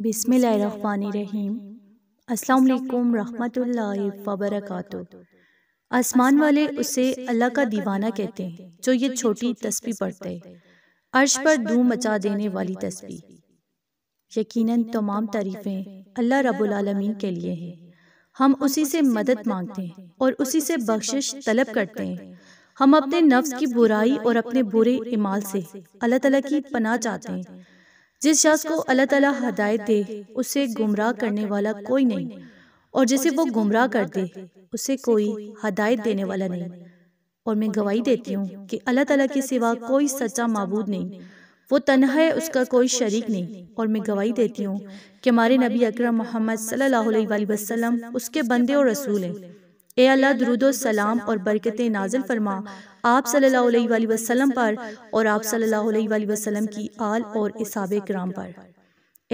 बिसमीम अस्सलाम रहमतुल्लाहि वबरकातु आसमान वाले उसे अल्लाह का दीवाना कहते हैं जो ये छोटी तस्बी पढ़ते हैं अर्श पर धूम मचा देने वाली तस्बी यकीनन तमाम तारीफ़ें अल्लाह रब्बुल आलमीन के लिए हैं हम उसी से मदद मांगते हैं और उसी से बख्शिश तलब करते हैं हम अपने नफ्स की बुराई और अपने बुरे इमाल से अल्लाह तला की पनाह चाहते हैं जिस शख्स को अल्लाह ताला हदायत दे उसे गुमराह करने वाला कोई नहीं और जिसे वो गुमराह कर दे उसे कोई हदायत देने वाला नहीं और मैं गवाही देती हूँ कि अल्लाह ताला के सिवा कोई सच्चा मबूद नहीं वो तनहा है उसका कोई शरीक नहीं और मैं गवाही देती हूँ कि हमारे नबी अकरम मोहम्मद सल्लल्लाहु अलैहि वसल्लम उसके बंदे और रसूल हैं ए अल्लाह दरुदोसलाम और बरकतें नाजिल फरमा आप सल्लल्लाहु अलैहि वसल्लम पर और आप सल्लल्लाहु अलैहि वसल्लम की आल और इसाब कराम पर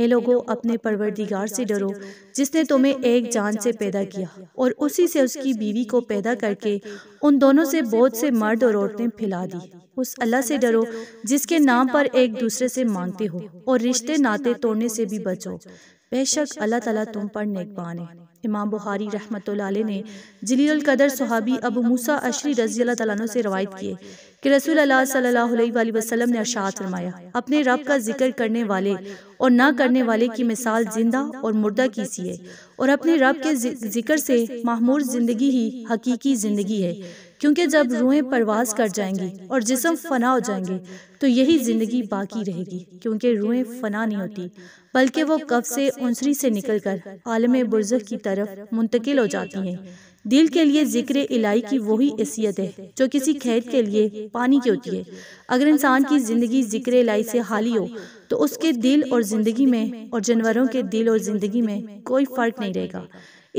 ए लोगो अपने परवरदिगार से डरो जिसने तुम्हें एक जान से पैदा किया और उसी से उसकी बीवी को पैदा करके उन दोनों से बहुत से मर्द और औरतें फैला दी उस अल्लाह से डरो जिसके नाम पर एक दूसरे से मांगते हो और रिश्ते नाते तोड़ने से भी बचो बेशक अल्लाह ताला तुम पर नेकबान है इमाम बुखारी रहमत ने जलील कदर सहाबी अबू मूसा अशरी रजी अल्लाह से रवायत किए कि रसूल अल्लाह सल्लल्लाहु अलैहि वसल्लम ने अरशात फरमाया अपने रब का जिक्र करने वाले और ना करने वाले की मिसाल जिंदा और मुर्दा की सी है और अपने रब के जिक्र से महमूर जिंदगी ही हकीकी जिंदगी है क्योंकि जब रूहें परवाज कर जाएंगी और जिसम फना हो जाएंगे तो यही ज़िंदगी बाकी रहेगी क्योंकि रूहें फना नहीं होती बल्कि वो कब से उंसरी से निकल कर आलम बुरज़ की तरफ मुंतकिल हो जाती हैं दिल के लिए जिक्र इलाई की वही हैसियत है जो किसी खेत के लिए पानी की होती है अगर इंसान की ज़िंदगी जिक्र इलाई से हाली हो तो उसके दिल और ज़िंदगी में और जानवरों के दिल और ज़िंदगी में कोई फ़र्क नहीं रहेगा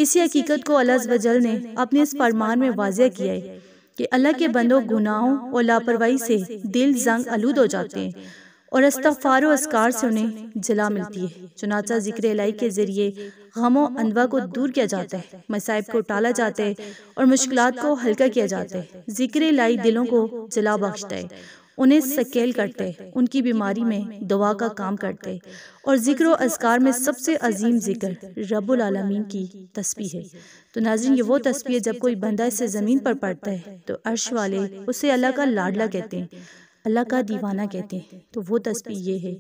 इसी हकीकत को अलाजल वजल ने अपने इस फरमान में वाजह किया है कि अल्लाह के बंदों गुनाहों और लापरवाही से दिल जंग आलूद हो जाते हैं और अस्तफ़ार असकार से उन्हें जला मिलती है चुनाचा जिक्र लाई के ज़रिए गमो अनवा को दूर किया जाता है मसाइब को टाला जाता है और मुश्किल को हल्का किया जाता है जिक्र लाई दिलों को जला बख्शता है उन्हें सकेल करते उनकी बीमारी में दवा का काम करते और जिक्र असकार में सबसे अजीम जिक्र रबालमीन की तस्वीर है तो नाजिन ये वो तस्वीर जब कोई बंदा इसे ज़मीन पर पड़ता है तो अर्श वाले उसे अल्लाह का लाडला कहते हैं अल्लाह का दीवाना कहते हैं तो वो तस्वीर ये है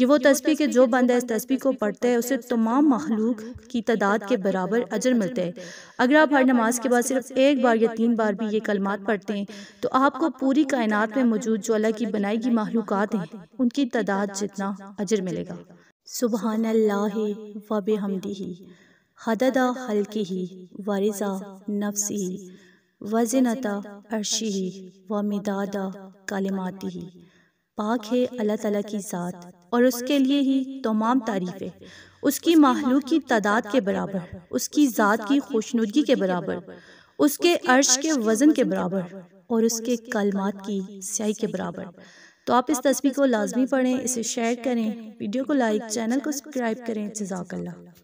ये वो तस्वीर के जो बंदा इस तस्वीर को पढ़ता है उसे तमाम मखलूक की तादाद के बराबर अजर मिलता है अगर आप हर नमाज के बाद सिर्फ एक बार या तीन बार भी ये कलमात पढ़ते हैं तो, तो आपको पूरी कायनात में मौजूद जो अल्लाह की बनाई गई महलूक हैं उनकी तादाद जितना अजर मिलेगा सुबहान अल्लाह वब हमदी हददा हल्की ही वारिजा नफ्सी वजनता अर्शी ही व मिदादा कलिमाती ही पाक है अल्लाह तला की ज़ात और उसके लिए ही तमाम तारीफ़ें उसकी माहलू की तादाद के बराबर उसकी ज़ात की खुशनुदगी के बराबर उसके अर्श के वज़न के बराबर और उसके कलमात की स्याही के बराबर तो आप इस तस्वीर को लाजमी पढ़ें इसे शेयर करें वीडियो को लाइक चैनल को सब्सक्राइब करें जजाकल्ला